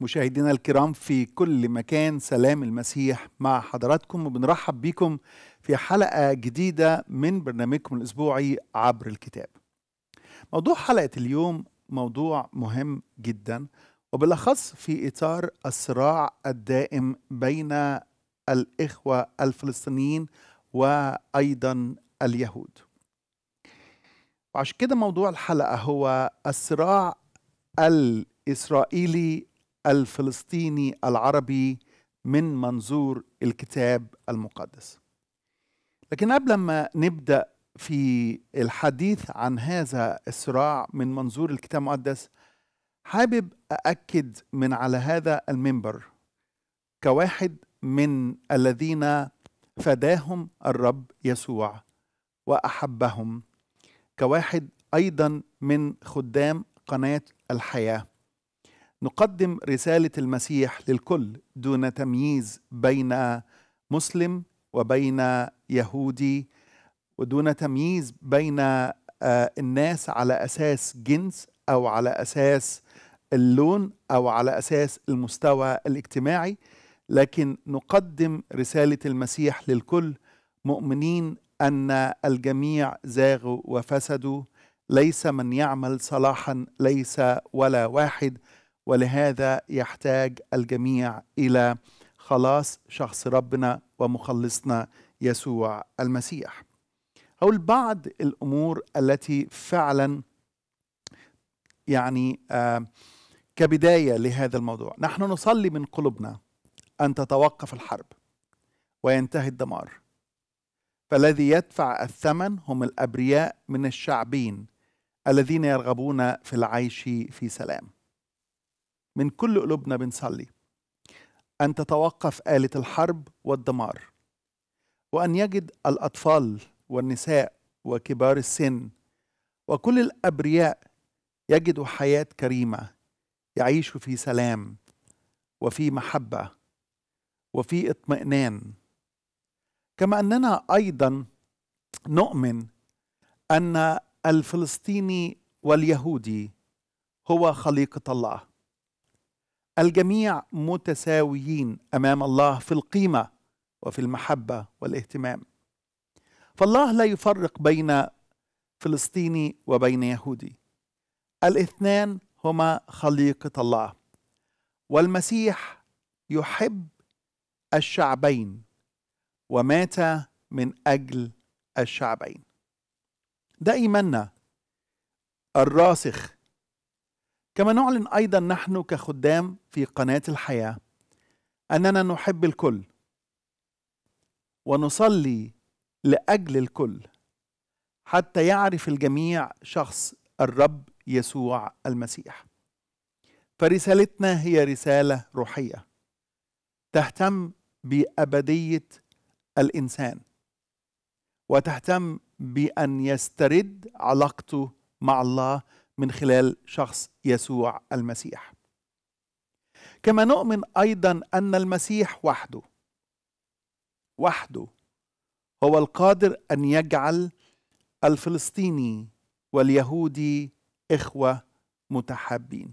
مشاهدينا الكرام في كل مكان سلام المسيح مع حضراتكم وبنرحب بكم في حلقة جديدة من برنامجكم الأسبوعي عبر الكتاب موضوع حلقة اليوم موضوع مهم جدا وبالأخص في إطار الصراع الدائم بين الإخوة الفلسطينيين وأيضا اليهود وعشان كده موضوع الحلقة هو الصراع الإسرائيلي الفلسطيني العربي من منظور الكتاب المقدس لكن قبل ما نبدا في الحديث عن هذا الصراع من منظور الكتاب المقدس حابب أأكد من على هذا المنبر كواحد من الذين فداهم الرب يسوع وأحبهم كواحد أيضا من خدام قناة الحياة نقدم رسالة المسيح للكل دون تمييز بين مسلم وبين يهودي ودون تمييز بين آه، الناس على أساس جنس أو على أساس اللون أو على أساس المستوى الاجتماعي لكن نقدم رسالة المسيح للكل مؤمنين أن الجميع زاغوا وفسدوا ليس من يعمل صلاحا ليس ولا واحد ولهذا يحتاج الجميع الى خلاص شخص ربنا ومخلصنا يسوع المسيح او بعض الامور التي فعلا يعني آه كبدايه لهذا الموضوع نحن نصلي من قلوبنا ان تتوقف الحرب وينتهي الدمار فالذي يدفع الثمن هم الابرياء من الشعبين الذين يرغبون في العيش في سلام من كل قلوبنا بنصلي أن تتوقف آلة الحرب والدمار وأن يجد الأطفال والنساء وكبار السن وكل الأبرياء يجدوا حياة كريمة يعيشوا في سلام وفي محبة وفي اطمئنان كما أننا أيضا نؤمن أن الفلسطيني واليهودي هو خليقة الله الجميع متساويين امام الله في القيمه وفي المحبه والاهتمام فالله لا يفرق بين فلسطيني وبين يهودي الاثنان هما خليقه الله والمسيح يحب الشعبين ومات من اجل الشعبين ده ايماننا الراسخ كما نعلن ايضا نحن كخدام في قناه الحياه اننا نحب الكل ونصلي لاجل الكل حتى يعرف الجميع شخص الرب يسوع المسيح فرسالتنا هي رساله روحيه تهتم بابديه الانسان وتهتم بان يسترد علاقته مع الله من خلال شخص يسوع المسيح كما نؤمن ايضا ان المسيح وحده وحده هو القادر ان يجعل الفلسطيني واليهودي اخوه متحابين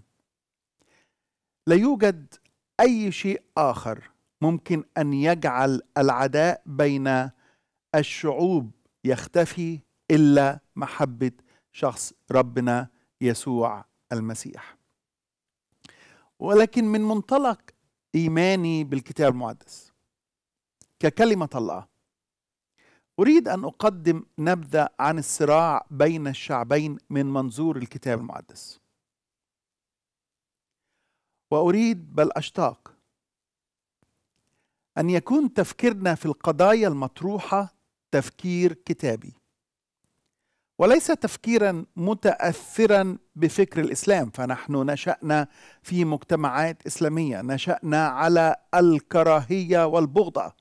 لا يوجد اي شيء اخر ممكن ان يجعل العداء بين الشعوب يختفي الا محبه شخص ربنا يسوع المسيح ولكن من منطلق ايماني بالكتاب المقدس ككلمه الله اريد ان اقدم نبذه عن الصراع بين الشعبين من منظور الكتاب المقدس واريد بل اشتاق ان يكون تفكيرنا في القضايا المطروحه تفكير كتابي وليس تفكيرا متاثرا بفكر الاسلام فنحن نشانا في مجتمعات اسلاميه نشانا على الكراهيه والبغضه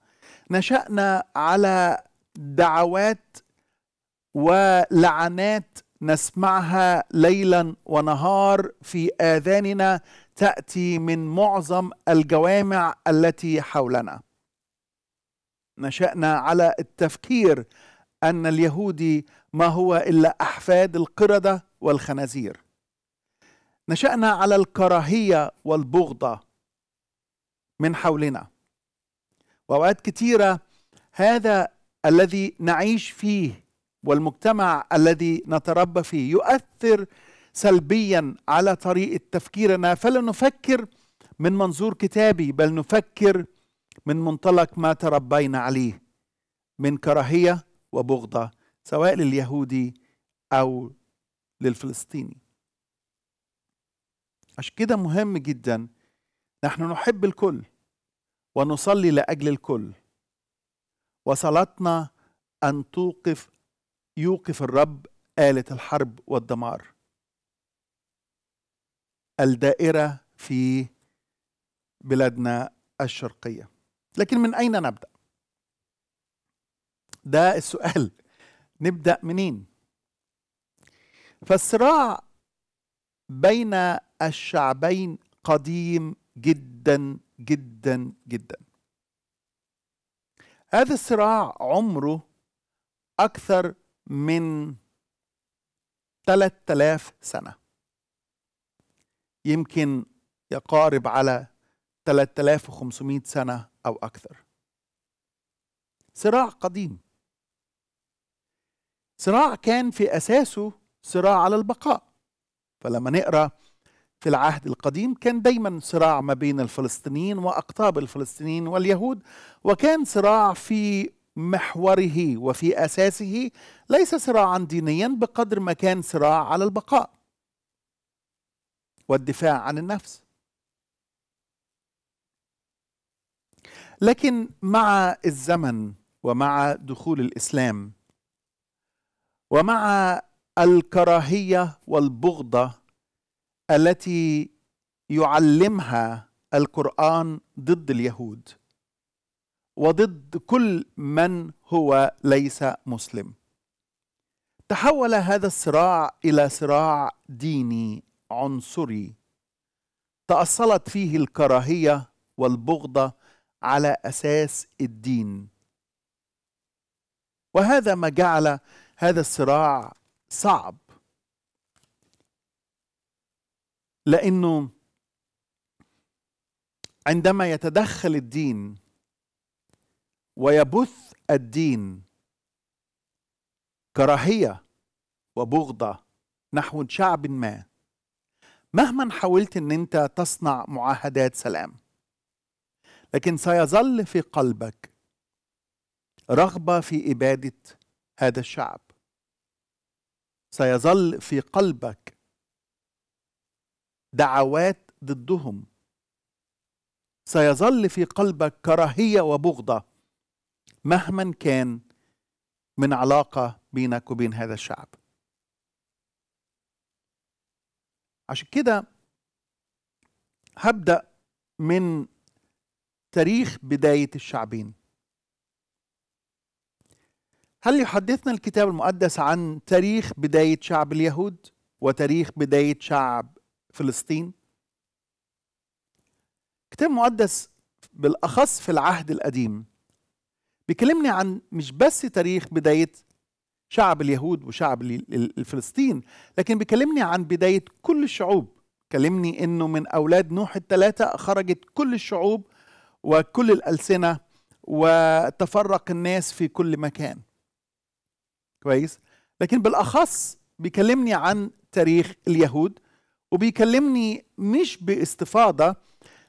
نشانا على دعوات ولعنات نسمعها ليلا ونهار في اذاننا تاتي من معظم الجوامع التي حولنا نشانا على التفكير ان اليهودي ما هو إلا أحفاد القردة والخنازير نشأنا على الكراهية والبغضة من حولنا وأوقات كثيره هذا الذي نعيش فيه والمجتمع الذي نتربى فيه يؤثر سلبيا على طريقة تفكيرنا فلا نفكر من منظور كتابي بل نفكر من منطلق ما تربينا عليه من كراهية وبغضة سواء لليهودي أو للفلسطيني عشان كده مهم جدا نحن نحب الكل ونصلي لأجل الكل وصلاتنا أن توقف يوقف الرب آلة الحرب والدمار الدائرة في بلادنا الشرقية لكن من أين نبدأ؟ ده السؤال نبدأ منين فالصراع بين الشعبين قديم جدا جدا جدا هذا الصراع عمره أكثر من 3000 سنة يمكن يقارب على 3500 سنة أو أكثر صراع قديم صراع كان في أساسه صراع على البقاء فلما نقرأ في العهد القديم كان دايما صراع ما بين الفلسطينيين وأقطاب الفلسطينيين واليهود وكان صراع في محوره وفي أساسه ليس صراعا دينيا بقدر ما كان صراع على البقاء والدفاع عن النفس لكن مع الزمن ومع دخول الإسلام ومع الكراهيه والبغضه التي يعلمها القران ضد اليهود وضد كل من هو ليس مسلم تحول هذا الصراع الى صراع ديني عنصري تاصلت فيه الكراهيه والبغضه على اساس الدين وهذا ما جعل هذا الصراع صعب لانه عندما يتدخل الدين ويبث الدين كراهيه وبغضه نحو شعب ما مهما حاولت ان انت تصنع معاهدات سلام لكن سيظل في قلبك رغبه في اباده هذا الشعب سيظل في قلبك دعوات ضدهم سيظل في قلبك كراهيه وبغضه مهما كان من علاقه بينك وبين هذا الشعب عشان كده هبدا من تاريخ بدايه الشعبين هل يحدثنا الكتاب المقدس عن تاريخ بداية شعب اليهود وتاريخ بداية شعب فلسطين؟ الكتاب المقدس بالأخص في العهد القديم بيكلمني عن مش بس تاريخ بداية شعب اليهود وشعب الفلسطين لكن بيكلمني عن بداية كل الشعوب كلمني انه من اولاد نوح الثلاثة خرجت كل الشعوب وكل الالسنة وتفرق الناس في كل مكان كويس لكن بالاخص بيكلمني عن تاريخ اليهود وبيكلمني مش باستفاضه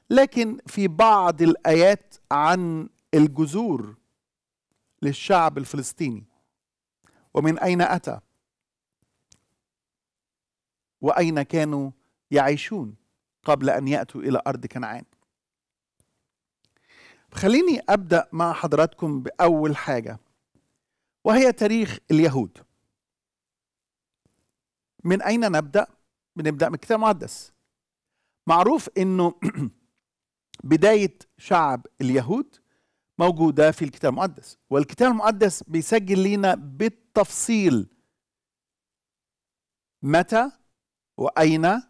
لكن في بعض الايات عن الجذور للشعب الفلسطيني ومن اين اتى واين كانوا يعيشون قبل ان ياتوا الى ارض كنعان خليني ابدا مع حضراتكم باول حاجه وهي تاريخ اليهود من أين نبدأ؟ بنبدأ من الكتاب المقدس معروف أنه بداية شعب اليهود موجودة في الكتاب المقدس والكتاب المقدس بيسجل لنا بالتفصيل متى وأين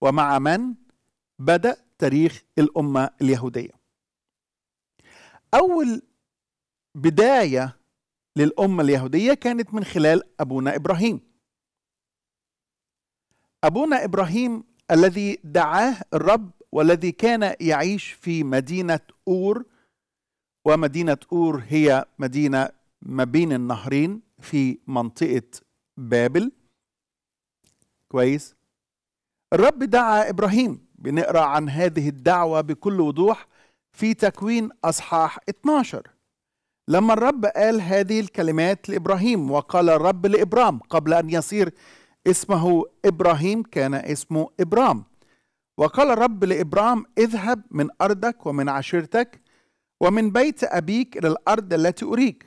ومع من بدأ تاريخ الأمة اليهودية أول بداية للأمة اليهودية كانت من خلال أبونا إبراهيم أبونا إبراهيم الذي دعاه الرب والذي كان يعيش في مدينة أور ومدينة أور هي مدينة ما بين النهرين في منطقة بابل كويس الرب دعا إبراهيم بنقرأ عن هذه الدعوة بكل وضوح في تكوين أصحاح 12 لما الرب قال هذه الكلمات لابراهيم وقال الرب لابرام قبل ان يصير اسمه ابراهيم كان اسمه ابرام وقال الرب لابرام اذهب من ارضك ومن عشيرتك ومن بيت ابيك الى الارض التي اريك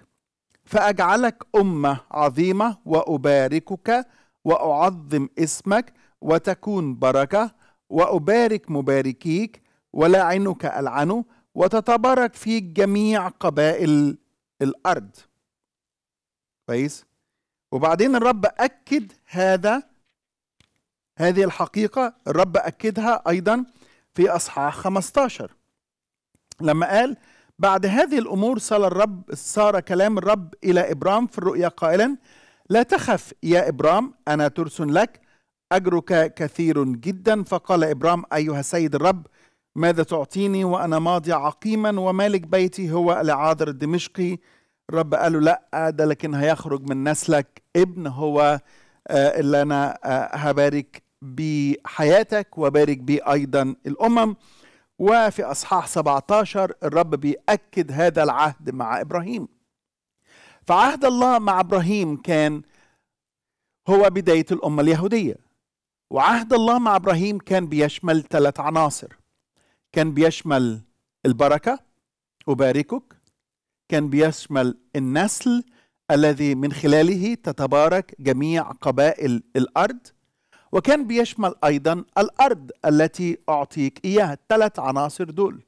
فاجعلك امه عظيمه واباركك واعظم اسمك وتكون بركه وابارك مباركيك ولاعنك العنو العنه وتتبارك فيك جميع قبائل الارض كويس وبعدين الرب اكد هذا هذه الحقيقه الرب اكدها ايضا في اصحاح 15 لما قال بعد هذه الامور صار الرب صار كلام الرب الى ابرام في الرؤيا قائلا لا تخف يا ابرام انا ترسل لك اجرك كثير جدا فقال ابرام ايها السيد الرب ماذا تعطيني وأنا ماضي عقيما ومالك بيتي هو العاذر الدمشقي الرب قال له لا ده لكن هيخرج من نسلك ابن هو آه، اللي أنا آه، هبارك بحياتك وبارك به أيضا الأمم وفي أصحاح 17 الرب بيأكد هذا العهد مع إبراهيم فعهد الله مع إبراهيم كان هو بداية الأمة اليهودية وعهد الله مع إبراهيم كان بيشمل ثلاث عناصر كان بيشمل البركة أباركك كان بيشمل النسل الذي من خلاله تتبارك جميع قبائل الأرض وكان بيشمل أيضا الأرض التي أعطيك إياها الثلاث عناصر دول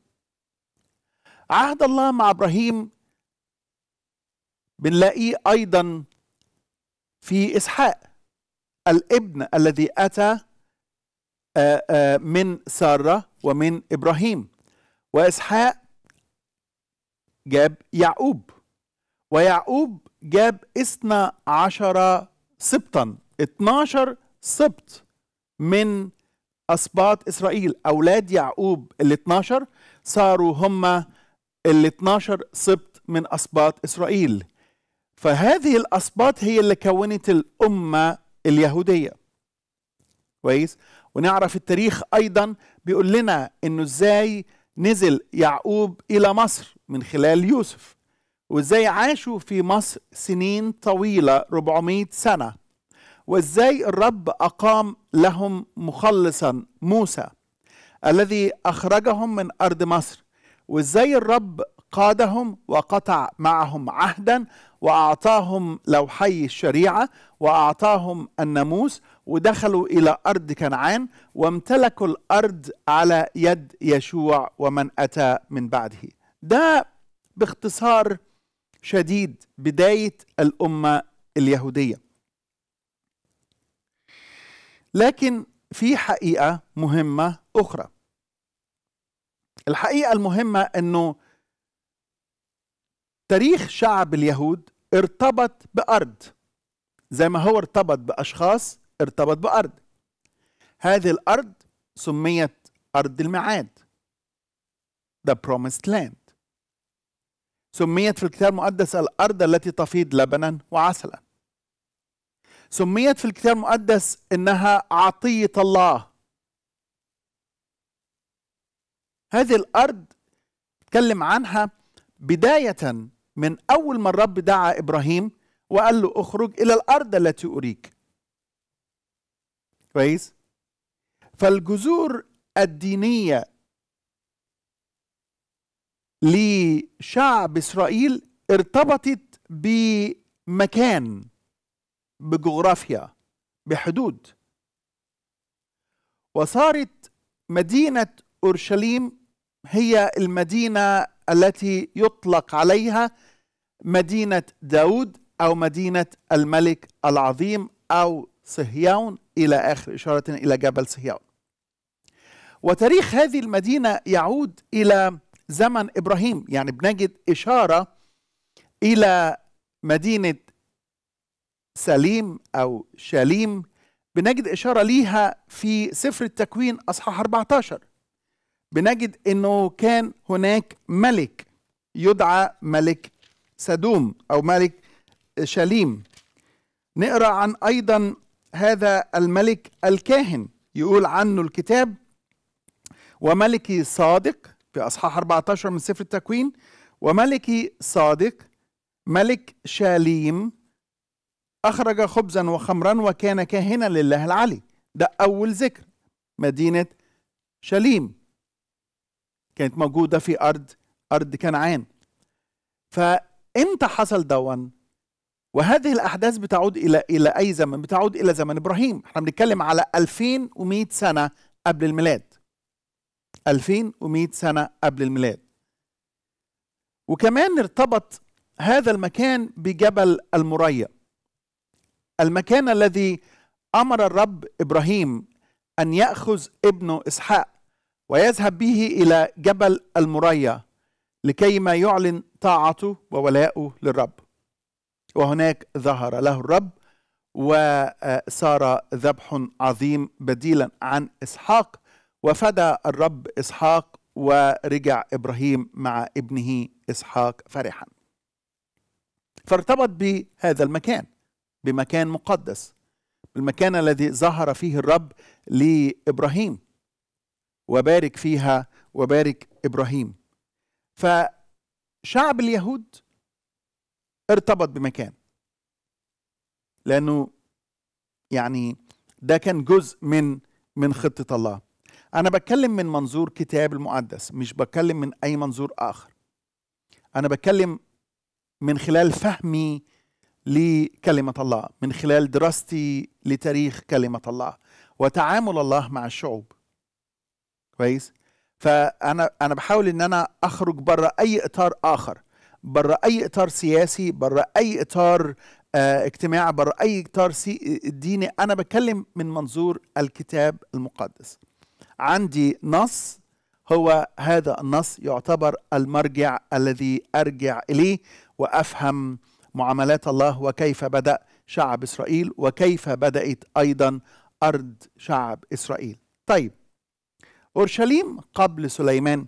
عهد الله مع إبراهيم بنلاقيه أيضا في إسحاق الابن الذي أتى آه، آه، من سارة ومن إبراهيم وإسحاق جاب يعقوب ويعقوب جاب اثنا عشر سبطا اتناشر سبط من أسباط إسرائيل أولاد يعقوب ال 12 صاروا هم ال 12 سبط من أسباط إسرائيل فهذه الأسباط هي اللي كونت الأمة اليهودية كويس ونعرف التاريخ ايضا بيقول لنا انه ازاي نزل يعقوب الى مصر من خلال يوسف وازاي عاشوا في مصر سنين طويله 400 سنه وازاي الرب اقام لهم مخلصا موسى الذي اخرجهم من ارض مصر وازاي الرب قادهم وقطع معهم عهدا واعطاهم لوحي الشريعه واعطاهم الناموس ودخلوا الى ارض كنعان وامتلكوا الارض على يد يشوع ومن اتى من بعده. ده باختصار شديد بدايه الامه اليهوديه. لكن في حقيقه مهمه اخرى. الحقيقه المهمه انه تاريخ شعب اليهود ارتبط بارض زي ما هو ارتبط باشخاص ارتبط بأرض هذه الأرض سميت أرض الميعاد The Promised Land سميت في الكتاب المقدس الأرض التي تفيض لبنا وعسلا سميت في الكتاب المقدس إنها عطية الله هذه الأرض اتكلم عنها بداية من أول ما الرب دعا إبراهيم وقال له اخرج إلى الأرض التي أريك كويس فالجذور الدينية لشعب إسرائيل ارتبطت بمكان بجغرافيا بحدود وصارت مدينة أورشليم هي المدينة التي يطلق عليها مدينة داود أو مدينة الملك العظيم أو صهيون إلى آخر إشارة إلى جبل صهيون وتاريخ هذه المدينة يعود إلى زمن إبراهيم يعني بنجد إشارة إلى مدينة سليم أو شاليم بنجد إشارة ليها في سفر التكوين أصحاح 14 بنجد أنه كان هناك ملك يدعى ملك سدوم أو ملك شاليم نقرأ عن أيضا هذا الملك الكاهن يقول عنه الكتاب وملكي صادق في اصحاح 14 من سفر التكوين وملكي صادق ملك شاليم اخرج خبزا وخمرا وكان كاهنا لله العلي ده اول ذكر مدينه شاليم كانت موجوده في ارض ارض كنعان فامتى حصل دون وهذه الاحداث بتعود الى الى اي زمن؟ بتعود الى زمن ابراهيم، احنا بنتكلم على 2100 سنه قبل الميلاد. 2100 سنه قبل الميلاد. وكمان ارتبط هذا المكان بجبل المريا. المكان الذي امر الرب ابراهيم ان ياخذ ابنه اسحاق ويذهب به الى جبل المريا لكي ما يعلن طاعته وولائه للرب. وهناك ظهر له الرب وصار ذبح عظيم بديلا عن اسحاق وفدى الرب اسحاق ورجع ابراهيم مع ابنه اسحاق فرحا فارتبط بهذا المكان بمكان مقدس المكان الذي ظهر فيه الرب لابراهيم وبارك فيها وبارك ابراهيم فشعب اليهود ارتبط بمكان لانه يعني ده كان جزء من من خطه الله انا بتكلم من منظور كتاب المقدس مش بتكلم من اي منظور اخر انا بتكلم من خلال فهمي لكلمه الله من خلال دراستي لتاريخ كلمه الله وتعامل الله مع الشعوب كويس فانا انا بحاول ان انا اخرج بره اي اطار اخر بره اي اطار سياسي بره اي اطار آه، اجتماع بره اي اطار ديني انا بتكلم من منظور الكتاب المقدس عندي نص هو هذا النص يعتبر المرجع الذي ارجع اليه وافهم معاملات الله وكيف بدا شعب اسرائيل وكيف بدات ايضا ارض شعب اسرائيل طيب اورشليم قبل سليمان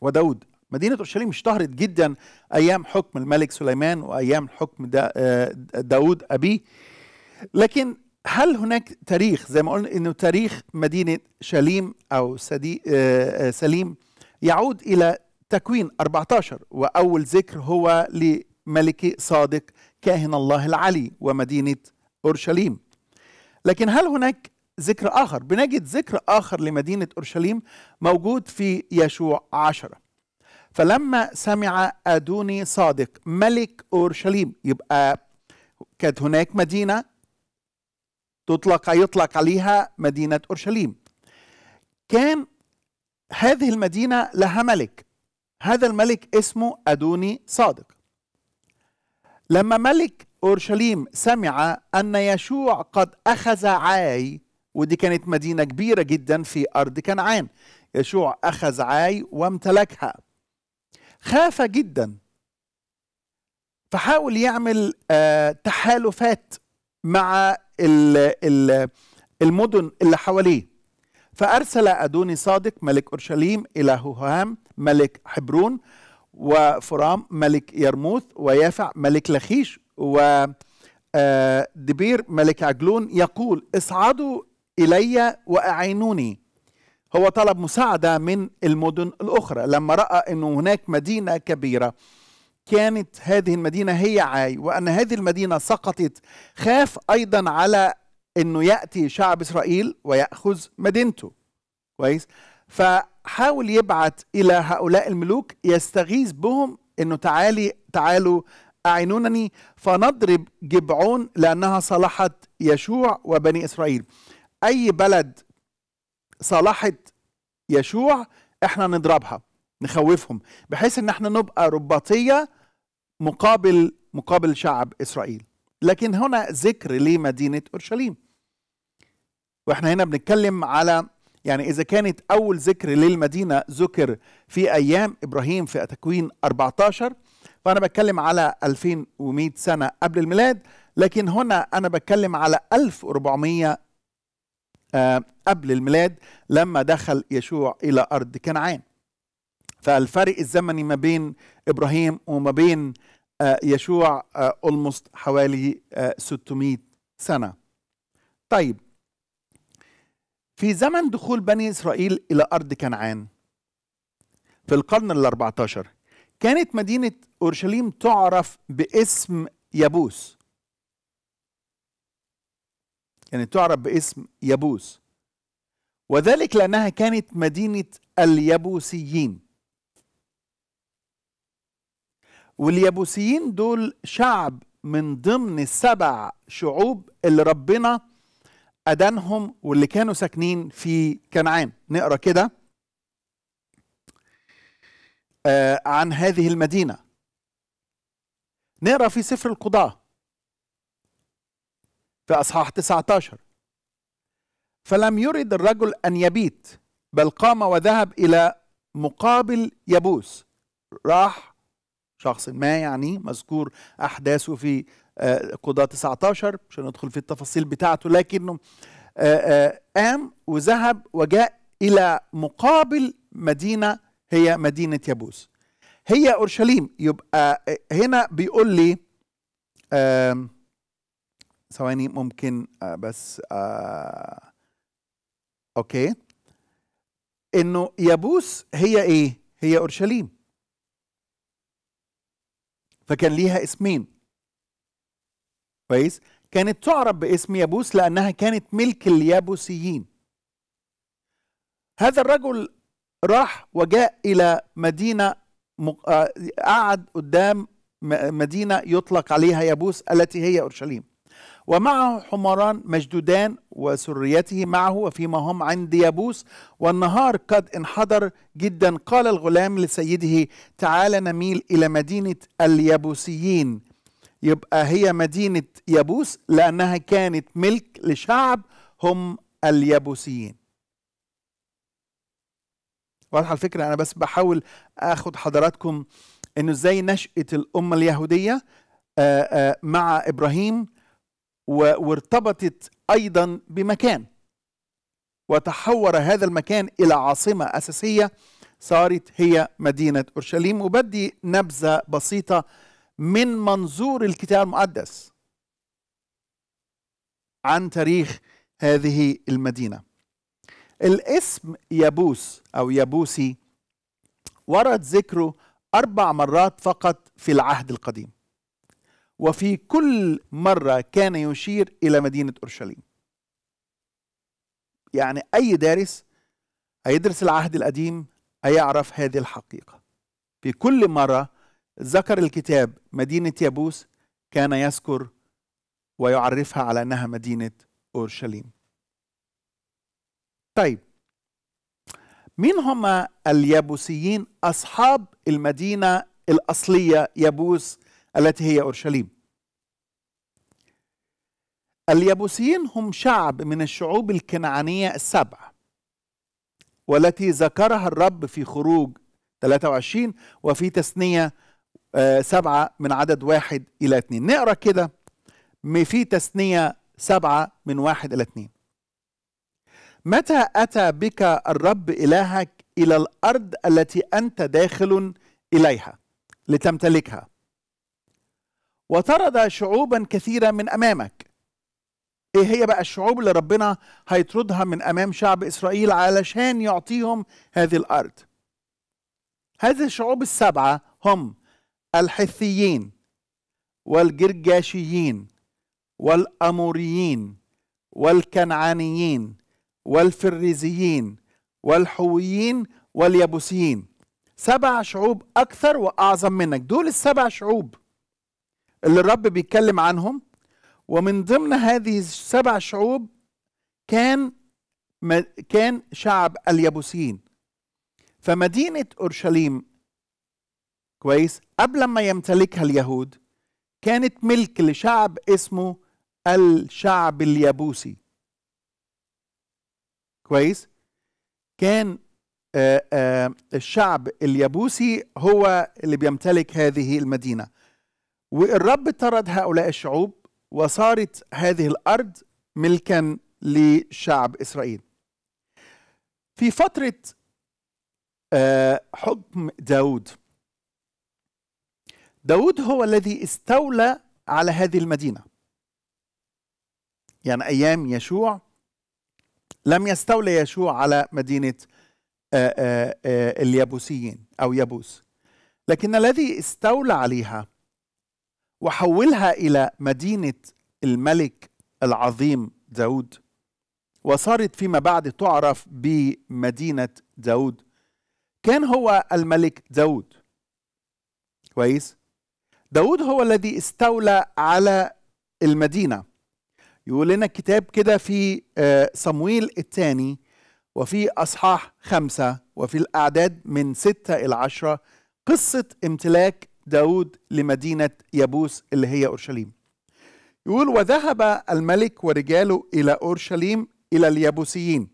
وداود مدينة أورشليم اشتهرت جدا أيام حكم الملك سليمان وأيام حكم دا آه، داود أبيه لكن هل هناك تاريخ زي ما قلنا انه تاريخ مدينه شليم او سدي آه، آه، سليم يعود الى تكوين 14 واول ذكر هو لملك صادق كاهن الله العلي ومدينه اورشليم لكن هل هناك ذكر اخر بنجد ذكر اخر لمدينه اورشليم موجود في يشوع عشرة فلما سمع أدوني صادق ملك أورشليم يبقى كانت هناك مدينة تطلق يطلق عليها مدينة أورشليم كان هذه المدينة لها ملك هذا الملك اسمه أدوني صادق لما ملك أورشليم سمع أن يشوع قد أخذ عاي ودي كانت مدينة كبيرة جدا في أرض كنعان يشوع أخذ عاي وامتلكها خاف جدا فحاول يعمل آه، تحالفات مع المدن اللي حواليه فأرسل أدوني صادق ملك أورشليم إلى هوهام ملك حبرون وفرام ملك يرموث ويافع ملك لخيش ودبير آه، ملك عجلون يقول اصعدوا إلي وأعينوني هو طلب مساعدة من المدن الأخرى لما رأى أنه هناك مدينة كبيرة كانت هذه المدينة هي عاي وأن هذه المدينة سقطت خاف أيضا على أنه يأتي شعب إسرائيل ويأخذ مدينته كويس فحاول يبعت إلى هؤلاء الملوك يستغيث بهم أنه تعالي تعالوا أعينونني فنضرب جبعون لأنها صلحت يشوع وبني إسرائيل أي بلد صلاحة يشوع احنا نضربها نخوفهم بحيث ان احنا نبقى رباطية مقابل مقابل شعب اسرائيل لكن هنا ذكر لمدينة اورشليم واحنا هنا بنتكلم على يعني إذا كانت أول ذكر للمدينة ذكر في أيام إبراهيم في تكوين 14 فأنا بتكلم على 2100 سنة قبل الميلاد لكن هنا أنا بتكلم على 1400 آه، قبل الميلاد لما دخل يشوع إلى أرض كنعان فالفرق الزمني ما بين إبراهيم وما بين آه، يشوع أولموست آه، حوالي 600 سنة طيب في زمن دخول بني إسرائيل إلى أرض كنعان في القرن ال 14 كانت مدينة أورشليم تعرف باسم يابوس يعني تعرف باسم يابوس وذلك لأنها كانت مدينة اليبوسيين واليبوسيين دول شعب من ضمن السبع شعوب اللي ربنا أدانهم واللي كانوا ساكنين في كنعان نقرأ كده آه، عن هذه المدينة نقرأ في سفر القضاه في أصحاح 19 فلم يرد الرجل أن يبيت بل قام وذهب إلى مقابل يبوس راح شخص ما يعني مذكور أحداثه في آه، قضاة 19 مش هندخل في التفاصيل بتاعته لكنه آه، آه، قام وذهب وجاء إلى مقابل مدينة هي مدينة يبوس هي أورشليم يبقى هنا بيقول لي آه ثواني ممكن آه، بس آه اوكي انه يابوس هي ايه هي اورشليم فكان ليها اسمين كويس كانت تعرف باسم يابوس لانها كانت ملك اليابوسيين هذا الرجل راح وجاء الى مدينه آه، قعد قدام مدينه يطلق عليها يابوس التي هي اورشليم ومعه حمران مجدودان وسريته معه وفيما هم عند يابوس والنهار قد انحدر جدا قال الغلام لسيده تعال نميل إلى مدينة اليابوسيين يبقى هي مدينة يابوس لأنها كانت ملك لشعب هم اليابوسيين واضحة الفكرة أنا بس بحاول أخد حضراتكم إنه إزاي نشأة الأمة اليهودية آه، آه، مع إبراهيم وارتبطت ايضا بمكان وتحور هذا المكان الى عاصمه اساسيه صارت هي مدينه اورشليم وبدي نبذه بسيطه من منظور الكتاب المقدس عن تاريخ هذه المدينه الاسم يابوس او يابوسي ورد ذكره اربع مرات فقط في العهد القديم وفي كل مرة كان يشير إلى مدينة أورشليم يعني أي دارس هيدرس العهد القديم هيعرف هذه الحقيقة في كل مرة ذكر الكتاب مدينة يابوس كان يذكر ويعرفها على أنها مدينة أورشليم طيب مين هم اليابوسيين أصحاب المدينة الأصلية يابوس التي هي أورشليم اليبوسيين هم شعب من الشعوب الكنعانية السبعة والتي ذكرها الرب في خروج 23 وفي تثنية آه، سبعة من عدد واحد إلى اتنين نقرأ كده في تثنية سبعة من واحد إلى اتنين متى أتى بك الرب إلهك إلى الأرض التي أنت داخل إليها لتمتلكها وطرد شعوبا كثيرة من أمامك إيه هي بقى الشعوب اللي ربنا هيطردها من أمام شعب إسرائيل علشان يعطيهم هذه الأرض هذه الشعوب السبعة هم الحثيين والجرجاشيين والأموريين والكنعانيين والفريزيين والحويين واليبوسيين سبع شعوب أكثر وأعظم منك دول السبع شعوب اللي الرب بيتكلم عنهم ومن ضمن هذه السبع شعوب كان كان شعب اليبوسيين فمدينة أورشليم كويس قبل ما يمتلكها اليهود كانت ملك لشعب اسمه الشعب اليابوسي كويس كان آآ آه، آآ آه، الشعب اليابوسي هو اللي بيمتلك هذه المدينة والرب طرد هؤلاء الشعوب وصارت هذه الارض ملكا لشعب اسرائيل. في فتره آه، حكم داود داود هو الذي استولى على هذه المدينه. يعني ايام يشوع لم يستولى يشوع على مدينه آه، آه، اليابوسيين او يابوس لكن الذي استولى عليها وحولها إلى مدينة الملك العظيم داود وصارت فيما بعد تعرف بمدينة داود كان هو الملك داود كويس داود هو الذي استولى على المدينة يقول لنا الكتاب كده في آه، صمويل الثاني وفي أصحاح خمسة وفي الأعداد من ستة إلى عشرة قصة امتلاك داود لمدينة يابوس اللي هي أورشليم يقول وذهب الملك ورجاله إلى أورشليم إلى اليبوسيين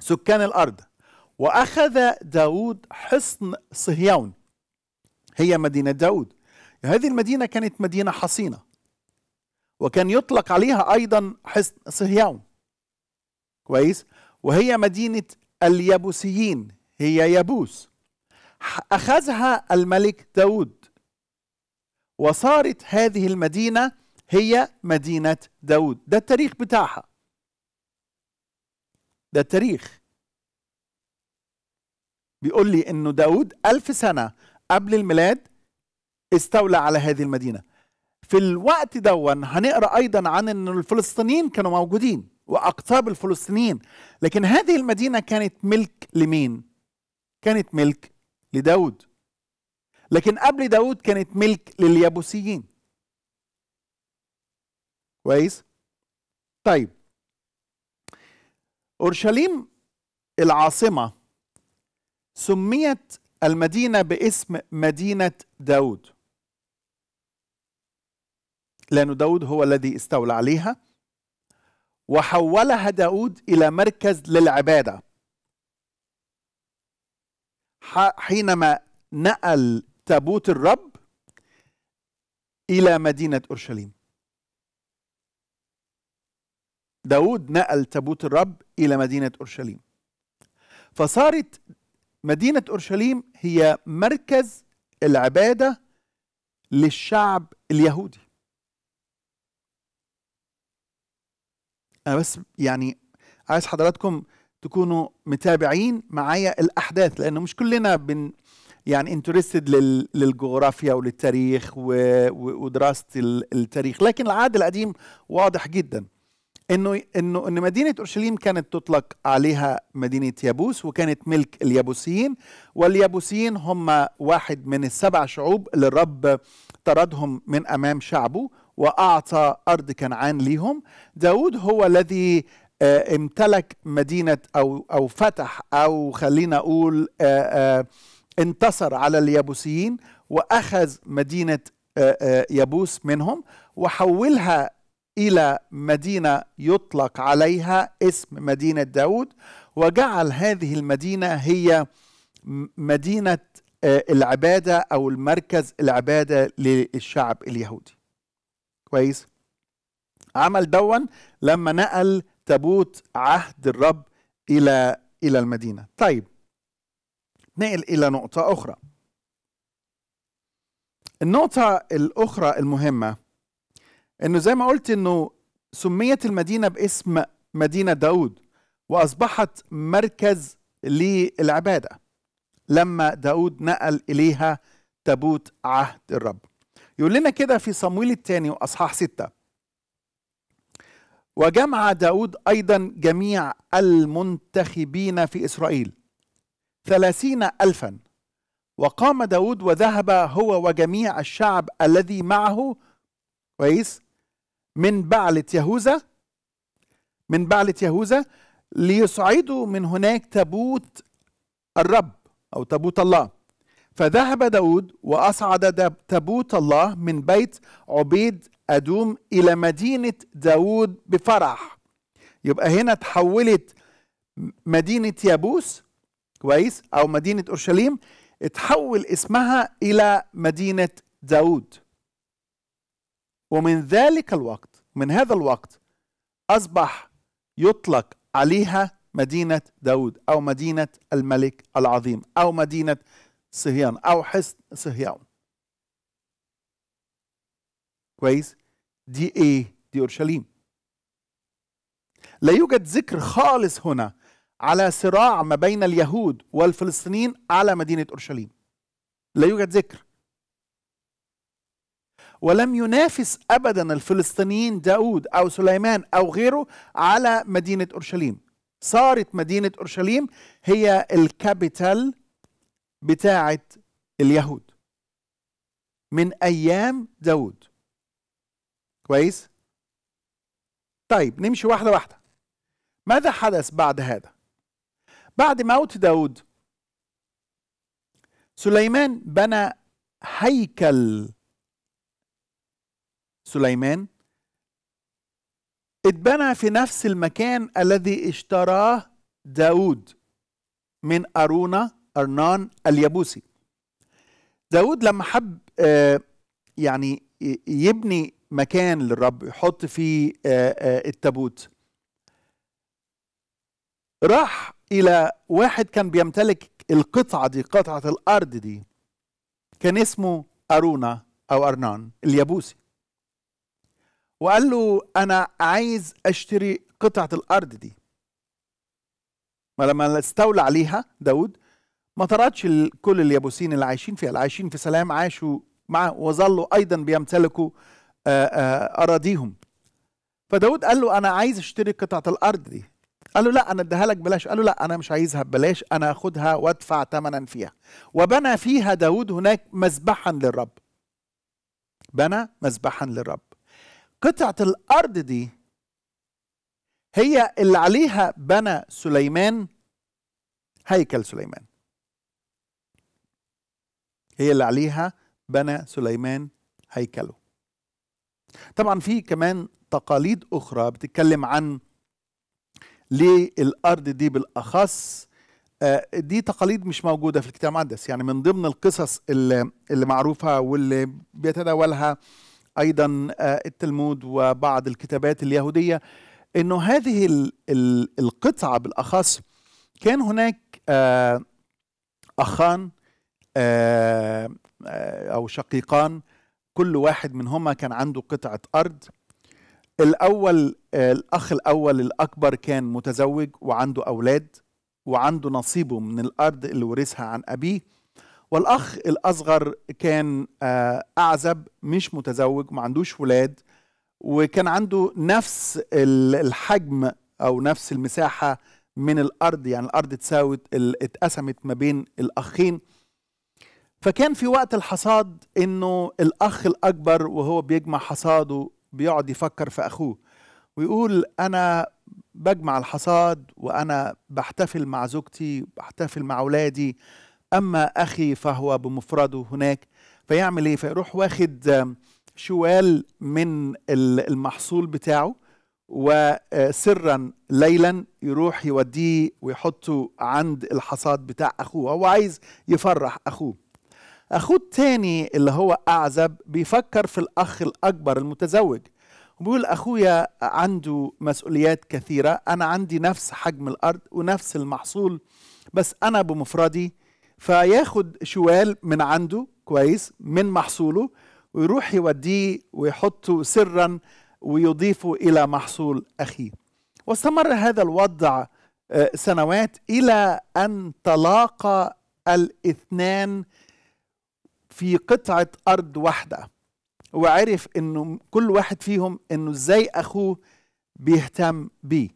سكان الأرض وأخذ داود حصن صهيون هي مدينة داود هذه المدينة كانت مدينة حصينة وكان يطلق عليها أيضا حصن صهيون كويس وهي مدينة اليبوسيين هي يابوس أخذها الملك داود وصارت هذه المدينة هي مدينة داود ده التاريخ بتاعها ده التاريخ بيقول لي انه داود ألف سنة قبل الميلاد استولى على هذه المدينة في الوقت دون هنقرا ايضا عن ان الفلسطينيين كانوا موجودين واقطاب الفلسطينيين لكن هذه المدينه كانت ملك لمين كانت ملك لداود لكن قبل داود كانت ملك لليابوسيين كويس طيب اورشليم العاصمه سميت المدينه باسم مدينه داود لأن داود هو الذي استولى عليها وحولها داود إلى مركز للعبادة حينما نقل تابوت الرب إلى مدينة أورشليم داود نقل تابوت الرب إلى مدينة أورشليم فصارت مدينة أورشليم هي مركز العبادة للشعب اليهودي أنا بس يعني عايز حضراتكم تكونوا متابعين معايا الاحداث لانه مش كلنا بن يعني انترستد للجغرافيا وللتاريخ ودراسه التاريخ لكن العهد القديم واضح جدا انه انه ان مدينه اورشليم كانت تطلق عليها مدينه يابوس وكانت ملك اليابوسيين واليابوسيين هم واحد من السبع شعوب اللي الرب طردهم من امام شعبه واعطى ارض كنعان ليهم داود هو الذي آه، امتلك مدينه او او فتح او خلينا اقول آه، آه، انتصر على اليابوسيين واخذ مدينه يابوس منهم وحولها الى مدينه يطلق عليها اسم مدينه داود وجعل هذه المدينه هي مدينه العباده او المركز العباده للشعب اليهودي كويس عمل دون لما نقل تابوت عهد الرب إلى إلى المدينة طيب نقل إلى نقطة أخرى النقطة الأخرى المهمة إنه زي ما قلت إنه سميت المدينة باسم مدينة داود وأصبحت مركز للعبادة لما داود نقل إليها تابوت عهد الرب يقول لنا كده في صمويل الثاني وأصحاح ستة وجمع داود أيضا جميع المنتخبين في إسرائيل ثلاثين ألفا وقام داود وذهب هو وجميع الشعب الذي معه كويس من بعلة يهوذا من بعلة يهوذا ليصعدوا من هناك تابوت الرب أو تابوت الله فذهب داود وأصعد تابوت الله من بيت عبيد أدوم إلى مدينة داود بفرح يبقى هنا تحولت مدينة يابوس كويس أو مدينة أورشليم اتحول اسمها إلى مدينة داود ومن ذلك الوقت من هذا الوقت أصبح يطلق عليها مدينة داود أو مدينة الملك العظيم أو مدينة صهيان أو حصن صهيون كويس دي ايه دي اورشليم لا يوجد ذكر خالص هنا على صراع ما بين اليهود والفلسطينيين على مدينه اورشليم لا يوجد ذكر ولم ينافس ابدا الفلسطينيين داود او سليمان او غيره على مدينه اورشليم صارت مدينه اورشليم هي الكابيتال بتاعه اليهود من ايام داود كويس طيب نمشي واحدة واحدة ماذا حدث بعد هذا بعد موت داود سليمان بنى هيكل سليمان اتبنى في نفس المكان الذي اشتراه داود من أرونا أرنان اليبوسي داود لما حب آه، يعني يبني مكان للرب يحط فيه آه، آه، التابوت راح الى واحد كان بيمتلك القطعه دي قطعه الارض دي كان اسمه ارونا او ارنان اليابوسي وقال له انا عايز اشتري قطعه الارض دي ما لما استولى عليها داود ما طردش كل اليابوسين اللي عايشين فيها اللي عايشين في سلام عاشوا معه وظلوا ايضا بيمتلكوا آه، آه، اراضيهم فداود قال له انا عايز اشتري قطعه الارض دي قال له لا انا اديها لك بلاش قال له لا انا مش عايزها ببلاش انا اخدها وادفع ثمنا فيها وبنى فيها داود هناك مذبحا للرب بنى مذبحا للرب قطعه الارض دي هي اللي عليها بنى سليمان هيكل سليمان هي اللي عليها بنى سليمان هيكله طبعا في كمان تقاليد اخرى بتتكلم عن ليه الارض دي بالاخص آه، دي تقاليد مش موجوده في الكتاب المقدس يعني من ضمن القصص اللي, معروفه واللي بيتداولها ايضا آه، التلمود وبعض الكتابات اليهوديه انه هذه القطعه بالاخص كان هناك آه، اخان او شقيقان كل واحد منهما كان عنده قطعة أرض الأول آه، الأخ الأول الأكبر كان متزوج وعنده أولاد وعنده نصيبه من الأرض اللي ورثها عن أبيه والأخ الأصغر كان آه، أعزب مش متزوج ما عندوش ولاد وكان عنده نفس الحجم أو نفس المساحة من الأرض يعني الأرض اتساوت اتقسمت ما بين الأخين فكان في وقت الحصاد انه الاخ الاكبر وهو بيجمع حصاده بيقعد يفكر في اخوه ويقول انا بجمع الحصاد وانا بحتفل مع زوجتي بحتفل مع اولادي اما اخي فهو بمفرده هناك فيعمل ايه فيروح واخد شوال من المحصول بتاعه وسرا ليلا يروح يوديه ويحطه عند الحصاد بتاع اخوه هو عايز يفرح اخوه اخوه التاني اللي هو اعزب بيفكر في الاخ الاكبر المتزوج وبيقول اخويا عنده مسؤوليات كثيره انا عندي نفس حجم الارض ونفس المحصول بس انا بمفردي فياخد شوال من عنده كويس من محصوله ويروح يوديه ويحطه سرا ويضيفه الى محصول اخيه واستمر هذا الوضع آه، سنوات الى ان تلاقى الاثنان في قطعة أرض واحدة وعرف إنه كل واحد فيهم إنه إزاي أخوه بيهتم بيه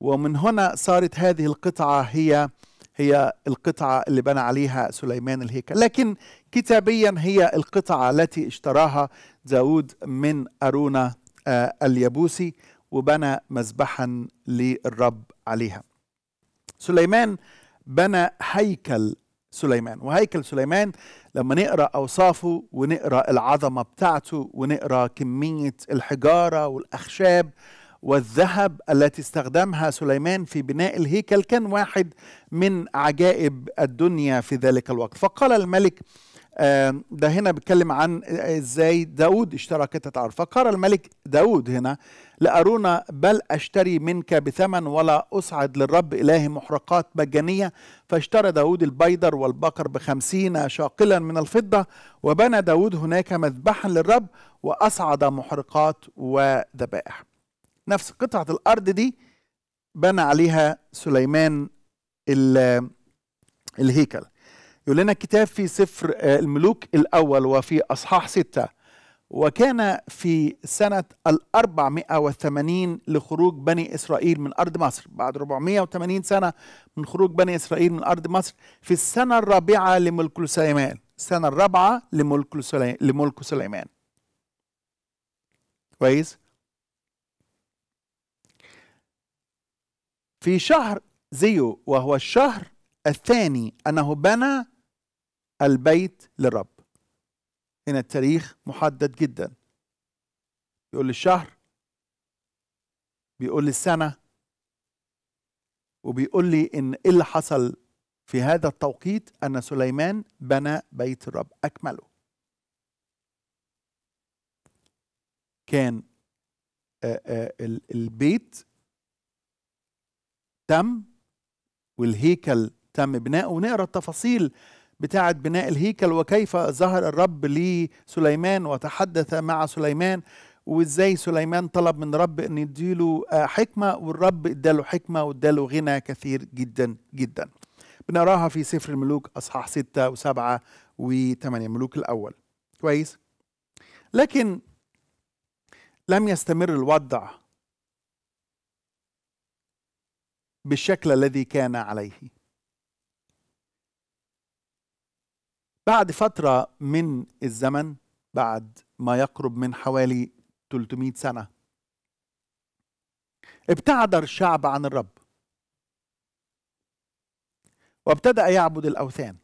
ومن هنا صارت هذه القطعة هي هي القطعة اللي بنى عليها سليمان الهيكل لكن كتابيا هي القطعة التي اشتراها داود من أرونا آه، اليبوسي وبنى مذبحا للرب عليها سليمان بنى هيكل سليمان وهيكل سليمان لما نقرا اوصافه ونقرا العظمه بتاعته ونقرا كميه الحجاره والاخشاب والذهب التي استخدمها سليمان في بناء الهيكل كان واحد من عجائب الدنيا في ذلك الوقت فقال الملك ده هنا بيتكلم عن ازاي داود اشترى قطعة أرض فقال الملك داود هنا لأرونا بل أشتري منك بثمن ولا أصعد للرب إله محرقات مجانية فاشترى داود البيدر والبقر بخمسين شاقلا من الفضة وبنى داود هناك مذبحا للرب وأصعد محرقات وذبائح نفس قطعة الأرض دي بنى عليها سليمان الهيكل يقول لنا الكتاب في سفر آه، الملوك الأول وفي أصحاح ستة وكان في سنة الأربعمائة وثمانين لخروج بني إسرائيل من أرض مصر بعد 480 سنة من خروج بني إسرائيل من أرض مصر في السنة الرابعة لملك سليمان السنة الرابعة لملك لملك سليمان كويس في شهر زيو وهو الشهر الثاني أنه بنى البيت للرب هنا التاريخ محدد جدا بيقول الشهر بيقول السنة وبيقول لي ان ايه اللي حصل في هذا التوقيت ان سليمان بنى بيت الرب اكمله كان آه، آه، البيت تم والهيكل تم بناؤه ونقرا التفاصيل بتاعة بناء الهيكل وكيف ظهر الرب لسليمان وتحدث مع سليمان وازاي سليمان طلب من رب ان يديله آه، حكمة والرب اداله حكمة واداله غنى كثير جدا جدا بنراها في سفر الملوك اصحاح 6 و7 و8 ملوك الاول كويس لكن لم يستمر الوضع بالشكل الذي كان عليه بعد فترة من الزمن بعد ما يقرب من حوالي 300 سنة ابتعد الشعب عن الرب وابتدأ يعبد الأوثان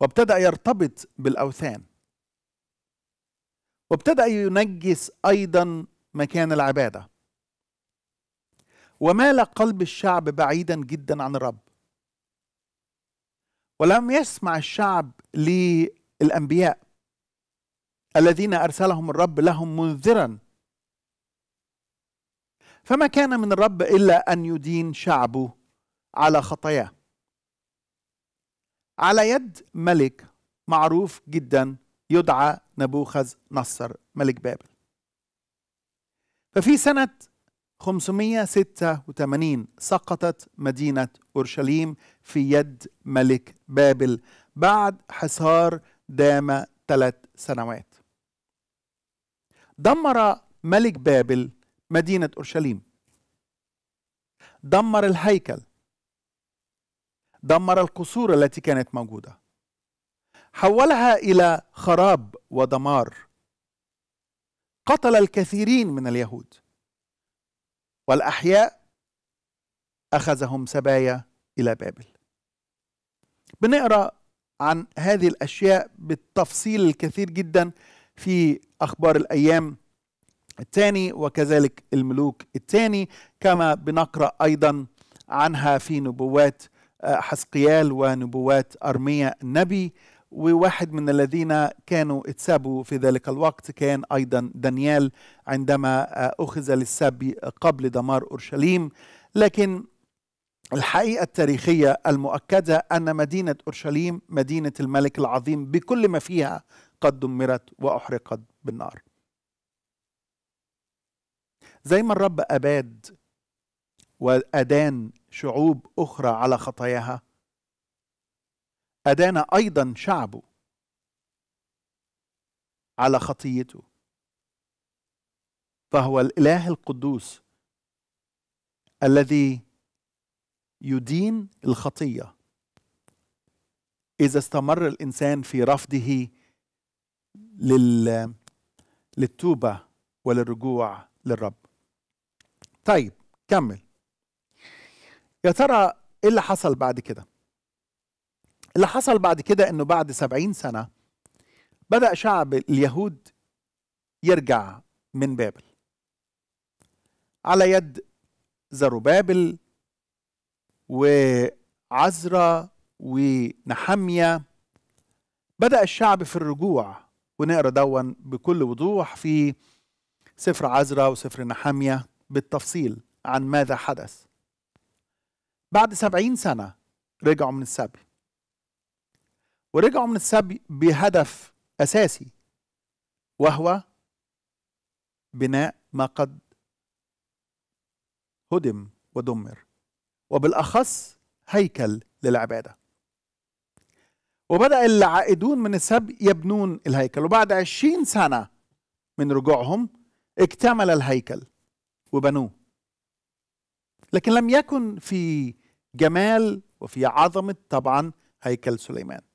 وابتدأ يرتبط بالأوثان وابتدأ ينجس أيضا مكان العبادة ومال قلب الشعب بعيدا جدا عن الرب ولم يسمع الشعب للانبياء الذين ارسلهم الرب لهم منذرا فما كان من الرب الا ان يدين شعبه على خطاياه على يد ملك معروف جدا يدعى نبوخذ نصر ملك بابل ففي سنة 586 سقطت مدينة أورشليم في يد ملك بابل بعد حصار دام ثلاث سنوات دمر ملك بابل مدينة أورشليم دمر الهيكل دمر القصور التي كانت موجودة حولها إلى خراب ودمار قتل الكثيرين من اليهود والأحياء أخذهم سبايا إلى بابل بنقرأ عن هذه الأشياء بالتفصيل الكثير جدا في أخبار الأيام الثاني وكذلك الملوك الثاني كما بنقرأ أيضا عنها في نبوات آه، حسقيال ونبوات أرميا النبي وواحد من الذين كانوا اتسابوا في ذلك الوقت كان ايضا دانيال عندما آه، اخذ للسبي قبل دمار اورشليم لكن الحقيقة التاريخية المؤكدة أن مدينة أورشليم مدينة الملك العظيم بكل ما فيها قد دمرت وأحرقت بالنار زي ما الرب أباد وأدان شعوب أخرى على خطاياها أدان أيضا شعبه على خطيته فهو الإله القدوس الذي يدين الخطية إذا استمر الإنسان في رفضه لل... للتوبة وللرجوع للرب طيب كمل يا ترى إيه اللي حصل بعد كده اللي حصل بعد كده انه بعد سبعين سنة بدأ شعب اليهود يرجع من بابل على يد زروبابل وعزرا ونحمية بدأ الشعب في الرجوع ونقرا دون بكل وضوح في سفر عزرا وسفر نحمية بالتفصيل عن ماذا حدث بعد سبعين سنة رجعوا من السبي ورجعوا من السبي بهدف أساسي وهو بناء ما قد هدم ودمر وبالأخص هيكل للعبادة وبدأ العائدون من السبي يبنون الهيكل وبعد عشرين سنة من رجوعهم اكتمل الهيكل وبنوه لكن لم يكن في جمال وفي عظمة طبعا هيكل سليمان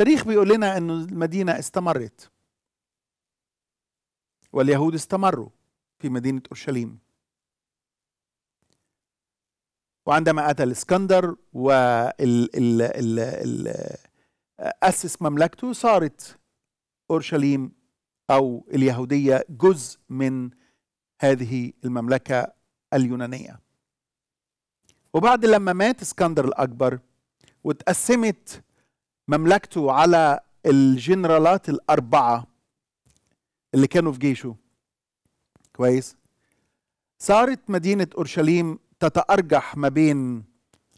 التاريخ بيقول لنا أن المدينة استمرت واليهود استمروا في مدينة أورشليم وعندما أتى الإسكندر وأسس مملكته صارت أورشليم أو اليهودية جزء من هذه المملكة اليونانية وبعد لما مات اسكندر الأكبر واتقسمت مملكته على الجنرالات الأربعة اللي كانوا في جيشه كويس صارت مدينة أورشليم تتأرجح ما بين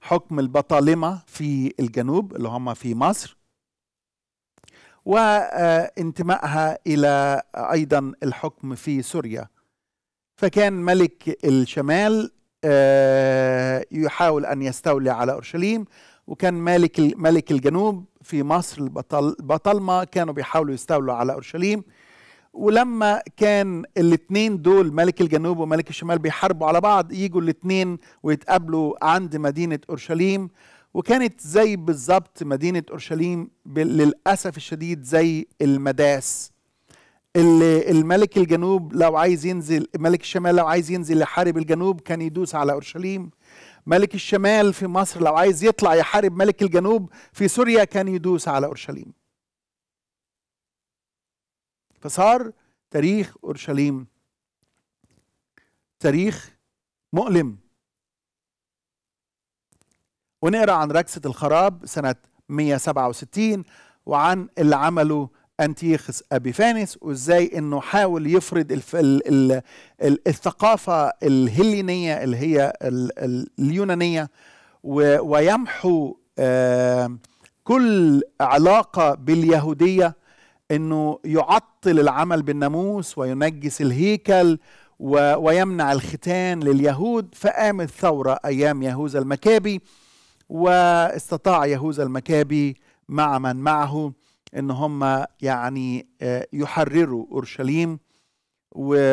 حكم البطالمة في الجنوب اللي هم في مصر وانتمائها إلى أيضا الحكم في سوريا فكان ملك الشمال آه، يحاول أن يستولي على أورشليم وكان مالك ملك الجنوب في مصر البطلمه كانوا بيحاولوا يستولوا على اورشليم ولما كان الاثنين دول ملك الجنوب وملك الشمال بيحاربوا على بعض يجوا الاثنين ويتقابلوا عند مدينه اورشليم وكانت زي بالظبط مدينه اورشليم للاسف الشديد زي المداس اللي الملك الجنوب لو عايز ينزل ملك الشمال لو عايز ينزل يحارب الجنوب كان يدوس على اورشليم ملك الشمال في مصر لو عايز يطلع يحارب ملك الجنوب في سوريا كان يدوس على اورشليم فصار تاريخ اورشليم تاريخ مؤلم ونقرا عن ركسه الخراب سنه 167 وعن اللي عمله انتيخس ابيفانس وازاي انه حاول يفرض الف... ال... ال... ال... الثقافه الهلينيه اللي هي ال... ال... اليونانيه و... ويمحو آ... كل علاقه باليهوديه انه يعطل العمل بالناموس وينجس الهيكل و... ويمنع الختان لليهود فقامت ثوره ايام يهوذا المكابي واستطاع يهوذا المكابي مع من معه ان هم يعني آه، يحرروا اورشليم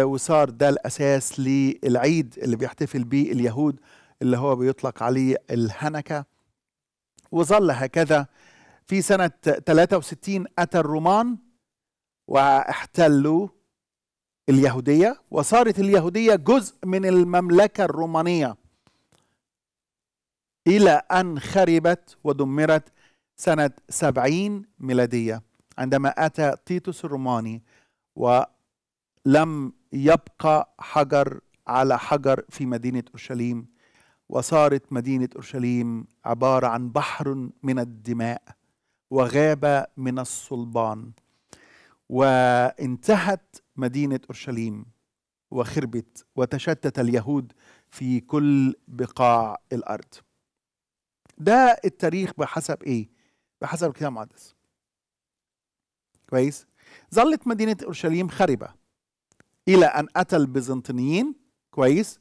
وصار ده الاساس للعيد اللي بيحتفل بيه اليهود اللي هو بيطلق عليه الهنكه وظل هكذا في سنه 63 اتى الرومان واحتلوا اليهوديه وصارت اليهوديه جزء من المملكه الرومانيه الى ان خربت ودمرت سنة سبعين ميلادية عندما أتى تيتوس الروماني ولم يبقى حجر على حجر في مدينة أورشليم وصارت مدينة أورشليم عبارة عن بحر من الدماء وغابة من الصلبان وانتهت مدينة أورشليم وخربت وتشتت اليهود في كل بقاع الأرض ده التاريخ بحسب إيه؟ بحسب الكتاب المقدس كويس ظلت مدينة أورشليم خربة إلى أن أتى البيزنطيين كويس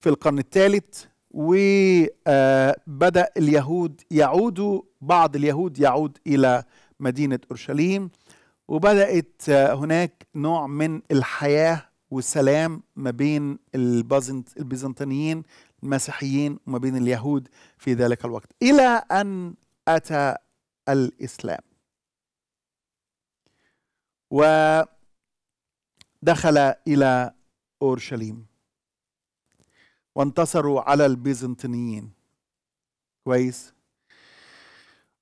في القرن الثالث وبدأ آه، اليهود يعودوا بعض اليهود يعود إلى مدينة أورشليم وبدأت آه، هناك نوع من الحياة والسلام ما بين البيزنطيين المسيحيين وما بين اليهود في ذلك الوقت إلى أن أتى الإسلام ودخل إلى أورشليم وانتصروا على البيزنطيين كويس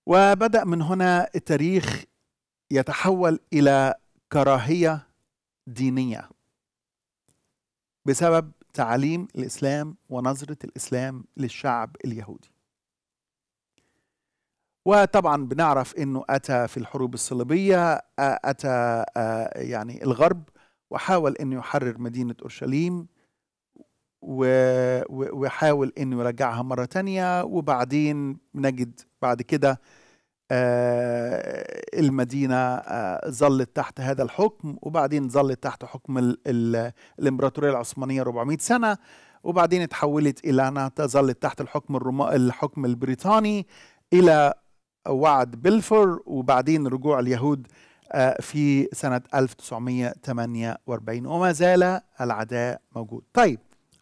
وبدأ من هنا التاريخ يتحول إلى كراهية دينية بسبب تعاليم الإسلام ونظرة الإسلام للشعب اليهودي وطبعا بنعرف انه اتى في الحروب الصليبيه اتى يعني الغرب وحاول انه يحرر مدينه اورشليم وحاول انه يرجعها مره تانية وبعدين نجد بعد كده المدينه ظلت تحت هذا الحكم وبعدين ظلت تحت حكم الامبراطوريه العثمانيه 400 سنه وبعدين اتحولت الى انها ظلت تحت الحكم الحكم البريطاني الى وعد بلفور وبعدين رجوع اليهود آه، في سنة 1948 وما زال العداء موجود طيب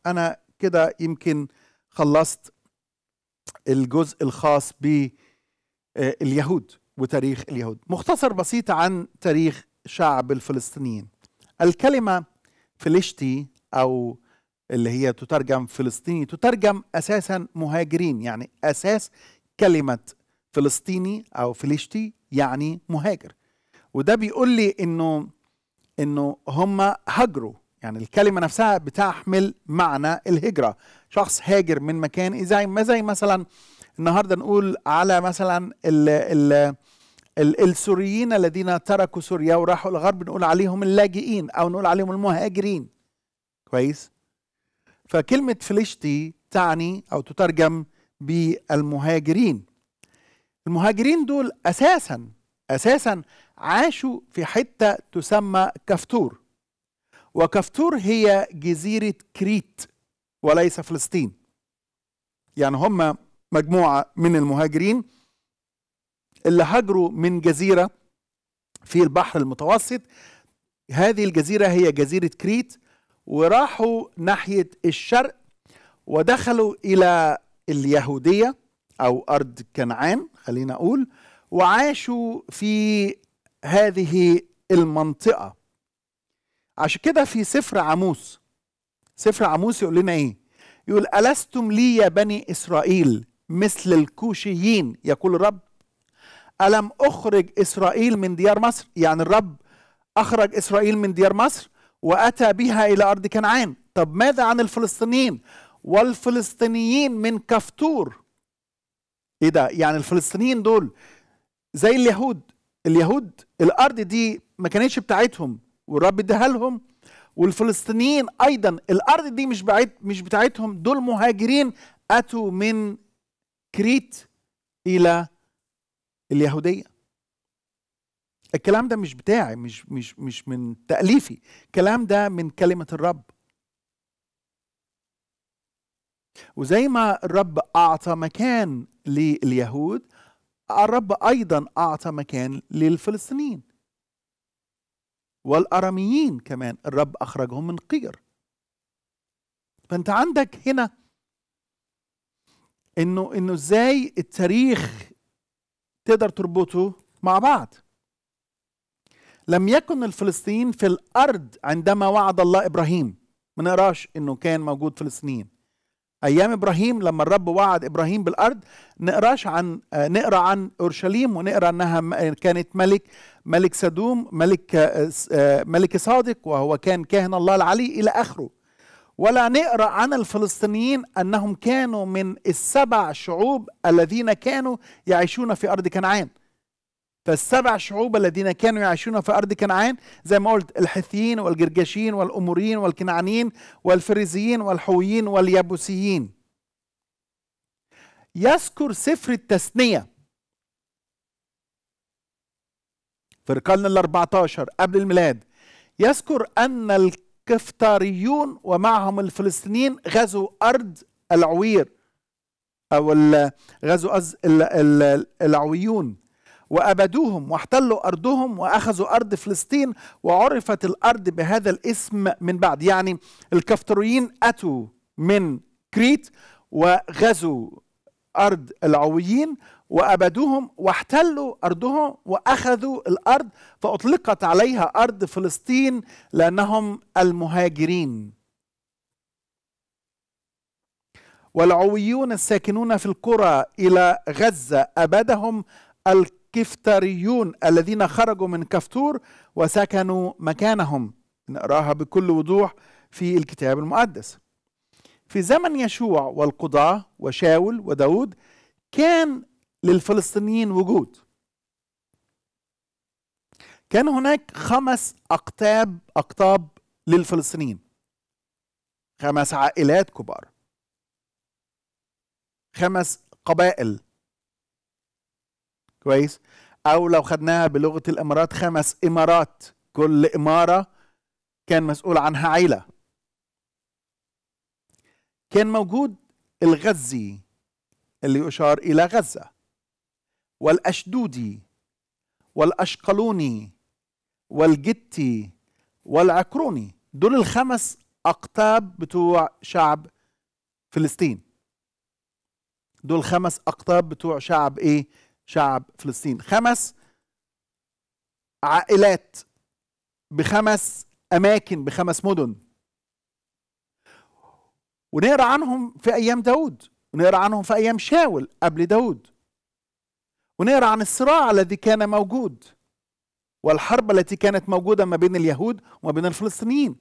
أنا كده يمكن خلصت الجزء الخاص باليهود آه، وتاريخ اليهود مختصر بسيط عن تاريخ شعب الفلسطينيين الكلمة فلشتي أو اللي هي تترجم فلسطيني تترجم أساسا مهاجرين يعني أساس كلمة فلسطيني او فلشتي يعني مهاجر وده بيقول لي انه انه هم هاجروا يعني الكلمة نفسها بتحمل معنى الهجرة شخص هاجر من مكان زي ما زي مثلا النهاردة نقول على مثلا ال ال السوريين الذين تركوا سوريا وراحوا الغرب نقول عليهم اللاجئين أو نقول عليهم المهاجرين كويس فكلمة فلشتي تعني أو تترجم بالمهاجرين المهاجرين دول اساسا اساسا عاشوا في حته تسمى كفتور وكفتور هي جزيره كريت وليس فلسطين يعني هم مجموعه من المهاجرين اللي هاجروا من جزيره في البحر المتوسط هذه الجزيره هي جزيره كريت وراحوا ناحيه الشرق ودخلوا الى اليهوديه أو أرض كنعان خلينا أقول وعاشوا في هذه المنطقة عشان كده في سفر عموس سفر عموس يقول لنا إيه يقول ألستم لي يا بني إسرائيل مثل الكوشيين يقول الرب ألم أخرج إسرائيل من ديار مصر يعني الرب أخرج إسرائيل من ديار مصر وأتى بها إلى أرض كنعان طب ماذا عن الفلسطينيين والفلسطينيين من كفتور ايه ده يعني الفلسطينيين دول زي اليهود اليهود الارض دي ما كانتش بتاعتهم والرب اداها لهم والفلسطينيين ايضا الارض دي مش بعيد مش بتاعتهم دول مهاجرين اتوا من كريت الى اليهوديه الكلام ده مش بتاعي مش مش مش من تاليفي الكلام ده من كلمه الرب وزي ما الرب أعطى مكان لليهود الرب أيضا أعطى مكان للفلسطينيين والأراميين كمان الرب أخرجهم من قير فأنت عندك هنا إنه إنه إزاي التاريخ تقدر تربطه مع بعض لم يكن الفلسطينيين في الأرض عندما وعد الله إبراهيم ما نقراش إنه كان موجود فلسطينيين ايام ابراهيم لما الرب وعد ابراهيم بالارض نقراش عن آه، نقرا عن اورشليم ونقرا انها كانت ملك ملك سدوم ملك آه، آه، ملك صادق وهو كان كاهن الله العلي الى اخره ولا نقرا عن الفلسطينيين انهم كانوا من السبع شعوب الذين كانوا يعيشون في ارض كنعان فالسبع شعوب الذين كانوا يعيشون في أرض كنعان زي ما قلت الحثيين والجرجشين والأموريين والكنعانيين والفريزيين والحويين واليابوسيين يذكر سفر التثنية في القرن ال14 قبل الميلاد يذكر أن الكفتاريون ومعهم الفلسطينيين غزوا أرض العوير أو غزوا العويون وأبدوهم واحتلوا أرضهم وأخذوا أرض فلسطين وعرفت الأرض بهذا الاسم من بعد يعني الكفتريين أتوا من كريت وغزوا أرض العويين وأبدوهم واحتلوا أرضهم وأخذوا الأرض فأطلقت عليها أرض فلسطين لأنهم المهاجرين والعويون الساكنون في القرى إلى غزة أبدهم الكفتريون الذين خرجوا من كفتور وسكنوا مكانهم نقراها بكل وضوح في الكتاب المقدس في زمن يشوع والقضاة وشاول وداود كان للفلسطينيين وجود كان هناك خمس أقطاب أقطاب للفلسطينيين خمس عائلات كبار خمس قبائل كويس او لو خدناها بلغه الامارات خمس امارات كل اماره كان مسؤول عنها عيله كان موجود الغزي اللي يشار الى غزه والاشدودي والاشقلوني والجتي والعكروني دول الخمس اقطاب بتوع شعب فلسطين دول خمس اقطاب بتوع شعب ايه شعب فلسطين خمس عائلات بخمس اماكن بخمس مدن ونقرا عنهم في ايام داود ونقرا عنهم في ايام شاول قبل داود ونقرا عن الصراع الذي كان موجود والحرب التي كانت موجوده ما بين اليهود وما بين الفلسطينيين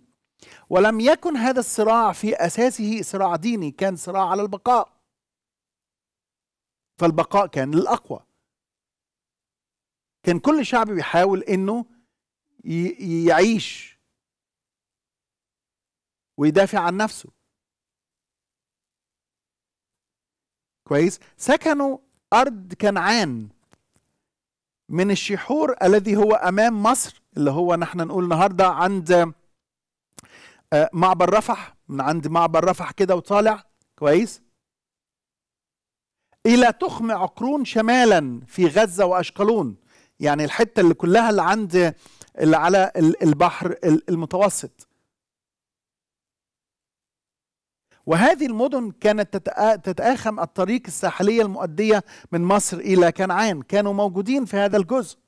ولم يكن هذا الصراع في اساسه صراع ديني كان صراع على البقاء فالبقاء كان للاقوى كان كل شعب بيحاول انه يعيش ويدافع عن نفسه كويس سكنوا ارض كنعان من الشحور الذي هو امام مصر اللي هو نحن نقول النهارده عند آه، معبر رفح من عند معبر رفح كده وطالع كويس الى تخم عقرون شمالا في غزه واشقلون يعني الحته اللي كلها اللي عند اللي على البحر المتوسط وهذه المدن كانت تتآخم الطريق الساحلية المؤدية من مصر إلى كنعان كانوا موجودين في هذا الجزء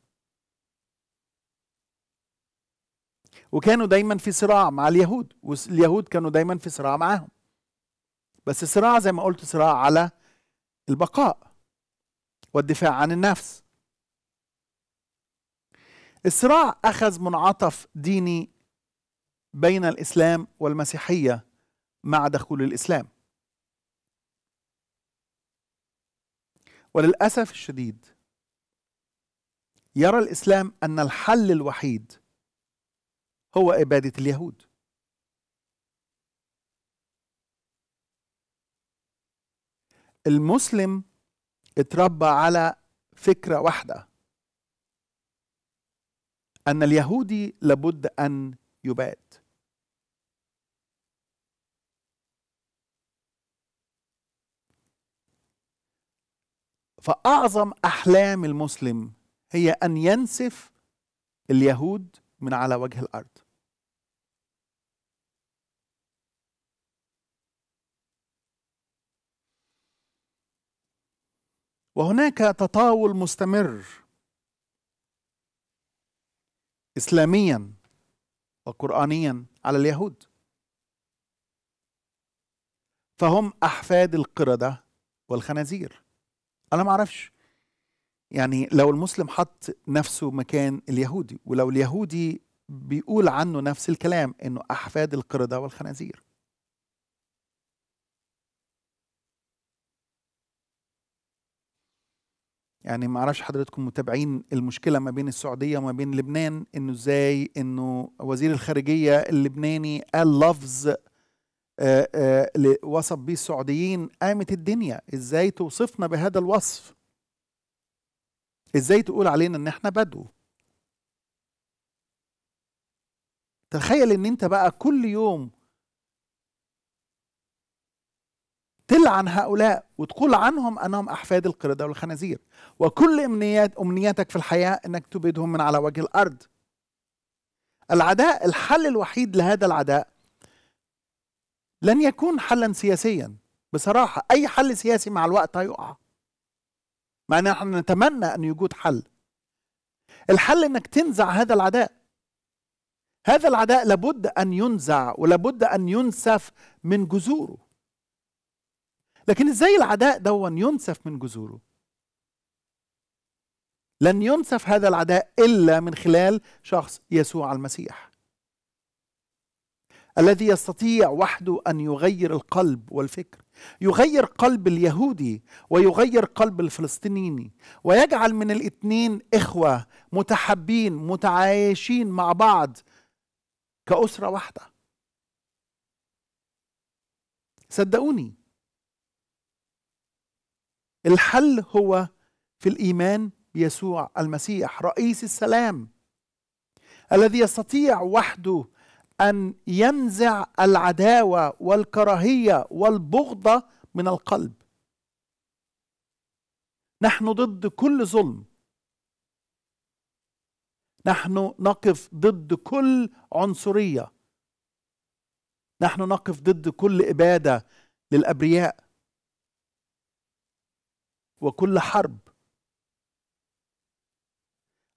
وكانوا دايما في صراع مع اليهود واليهود كانوا دايما في صراع معاهم بس صراع زي ما قلت صراع على البقاء والدفاع عن النفس الصراع أخذ منعطف ديني بين الإسلام والمسيحية مع دخول الإسلام وللأسف الشديد يرى الإسلام أن الحل الوحيد هو إبادة اليهود المسلم اتربى على فكرة واحدة أن اليهودي لابد أن يباد فأعظم أحلام المسلم هي أن ينسف اليهود من على وجه الأرض وهناك تطاول مستمر إسلاميا وقرآنيا على اليهود فهم أحفاد القردة والخنازير أنا ما أعرفش يعني لو المسلم حط نفسه مكان اليهودي ولو اليهودي بيقول عنه نفس الكلام انه احفاد القرده والخنازير يعني ما اعرفش حضرتكم متابعين المشكله ما بين السعوديه وما بين لبنان انه ازاي انه وزير الخارجيه اللبناني قال لفظ آه، آه، وصف بيه السعوديين قامت الدنيا ازاي توصفنا بهذا الوصف ازاي تقول علينا ان احنا بدو تخيل ان انت بقى كل يوم تلعن هؤلاء وتقول عنهم انهم احفاد القرده والخنازير وكل امنيات امنيتك في الحياه انك تبيدهم من على وجه الارض العداء الحل الوحيد لهذا العداء لن يكون حلا سياسيا بصراحه اي حل سياسي مع الوقت هيقع مع ان احنا نتمنى ان يوجد حل الحل انك تنزع هذا العداء هذا العداء لابد ان ينزع ولابد ان ينسف من جذوره لكن ازاي العداء دون ينسف من جذوره لن ينسف هذا العداء الا من خلال شخص يسوع المسيح الذي يستطيع وحده ان يغير القلب والفكر يغير قلب اليهودي ويغير قلب الفلسطيني ويجعل من الاثنين اخوه متحابين متعايشين مع بعض كاسره واحده صدقوني الحل هو في الايمان بيسوع المسيح رئيس السلام الذي يستطيع وحده ان ينزع العداوه والكراهيه والبغضه من القلب نحن ضد كل ظلم نحن نقف ضد كل عنصريه نحن نقف ضد كل اباده للابرياء وكل حرب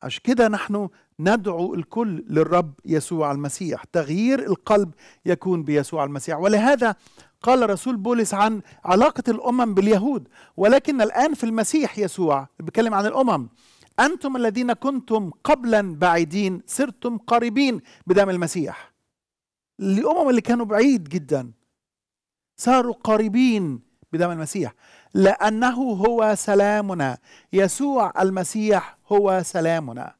عشان كده نحن ندعو الكل للرب يسوع المسيح تغيير القلب يكون بيسوع المسيح ولهذا قال رسول بولس عن علاقة الأمم باليهود ولكن الآن في المسيح يسوع بيتكلم عن الأمم أنتم الذين كنتم قبلا بعيدين صرتم قريبين بدم المسيح الأمم اللي كانوا بعيد جدا صاروا قريبين بدم المسيح لأنه هو سلامنا يسوع المسيح هو سلامنا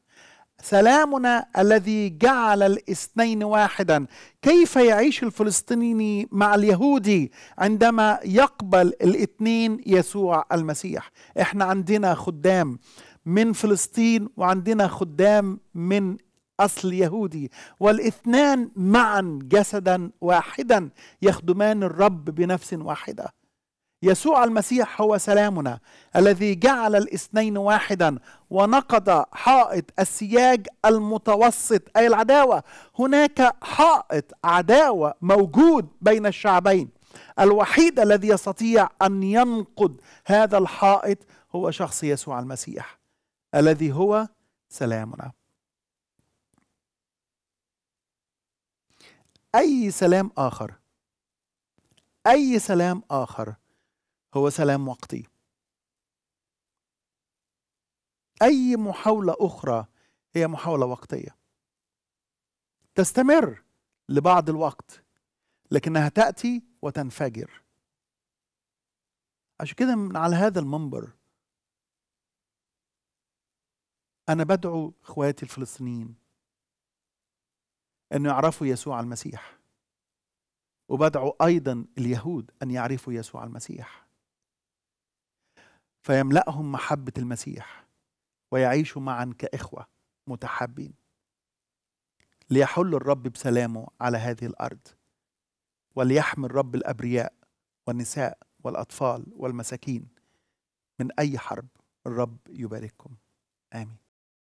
سلامنا الذي جعل الاثنين واحدا كيف يعيش الفلسطيني مع اليهودي عندما يقبل الاثنين يسوع المسيح احنا عندنا خدام من فلسطين وعندنا خدام من اصل يهودي والاثنان معا جسدا واحدا يخدمان الرب بنفس واحده يسوع المسيح هو سلامنا الذي جعل الاثنين واحدا ونقض حائط السياج المتوسط اي العداوه هناك حائط عداوه موجود بين الشعبين الوحيد الذي يستطيع ان ينقض هذا الحائط هو شخص يسوع المسيح الذي هو سلامنا اي سلام اخر اي سلام اخر هو سلام وقتي أي محاولة أخرى هي محاولة وقتية تستمر لبعض الوقت لكنها تأتي وتنفجر عشان كده من على هذا المنبر أنا بدعو إخواتي الفلسطينيين أن يعرفوا يسوع المسيح وبدعو أيضا اليهود أن يعرفوا يسوع المسيح فيملأهم محبة المسيح ويعيشوا معا كإخوة متحابين ليحل الرب بسلامه على هذه الأرض وليحمي الرب الأبرياء والنساء والأطفال والمساكين من أي حرب الرب يبارككم آمين